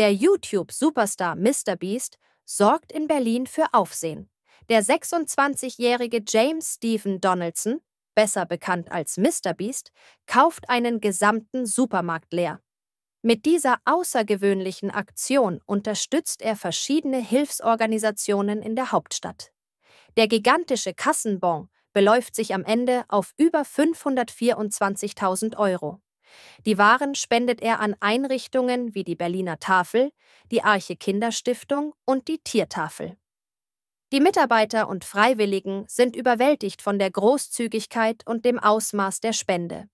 Der YouTube-Superstar MrBeast sorgt in Berlin für Aufsehen. Der 26-jährige James Stephen Donaldson, besser bekannt als MrBeast, kauft einen gesamten Supermarkt leer. Mit dieser außergewöhnlichen Aktion unterstützt er verschiedene Hilfsorganisationen in der Hauptstadt. Der gigantische Kassenbon beläuft sich am Ende auf über 524.000 Euro. Die Waren spendet er an Einrichtungen wie die Berliner Tafel, die Arche Kinderstiftung und die Tiertafel. Die Mitarbeiter und Freiwilligen sind überwältigt von der Großzügigkeit und dem Ausmaß der Spende.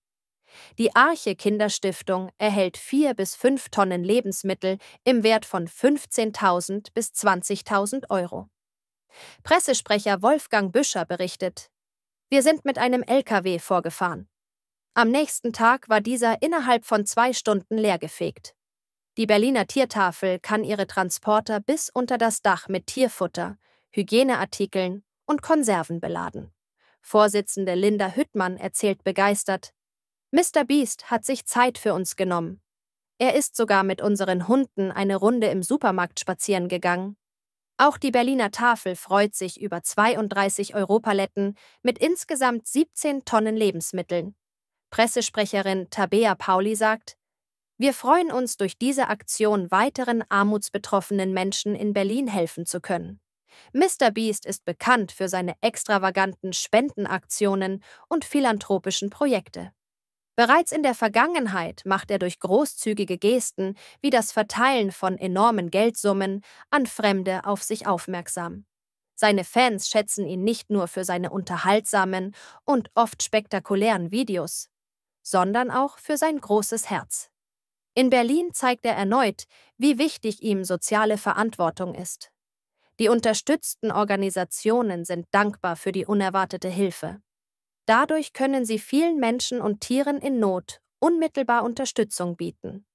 Die Arche Kinderstiftung erhält vier bis fünf Tonnen Lebensmittel im Wert von 15.000 bis 20.000 Euro. Pressesprecher Wolfgang Büscher berichtet, wir sind mit einem LKW vorgefahren. Am nächsten Tag war dieser innerhalb von zwei Stunden leergefegt. Die Berliner Tiertafel kann ihre Transporter bis unter das Dach mit Tierfutter, Hygieneartikeln und Konserven beladen. Vorsitzende Linda Hüttmann erzählt begeistert, Mr. Beast hat sich Zeit für uns genommen. Er ist sogar mit unseren Hunden eine Runde im Supermarkt spazieren gegangen. Auch die Berliner Tafel freut sich über 32 Europaletten mit insgesamt 17 Tonnen Lebensmitteln. Pressesprecherin Tabea Pauli sagt, wir freuen uns, durch diese Aktion weiteren armutsbetroffenen Menschen in Berlin helfen zu können. Mr. Beast ist bekannt für seine extravaganten Spendenaktionen und philanthropischen Projekte. Bereits in der Vergangenheit macht er durch großzügige Gesten wie das Verteilen von enormen Geldsummen an Fremde auf sich aufmerksam. Seine Fans schätzen ihn nicht nur für seine unterhaltsamen und oft spektakulären Videos, sondern auch für sein großes Herz. In Berlin zeigt er erneut, wie wichtig ihm soziale Verantwortung ist. Die unterstützten Organisationen sind dankbar für die unerwartete Hilfe. Dadurch können sie vielen Menschen und Tieren in Not unmittelbar Unterstützung bieten.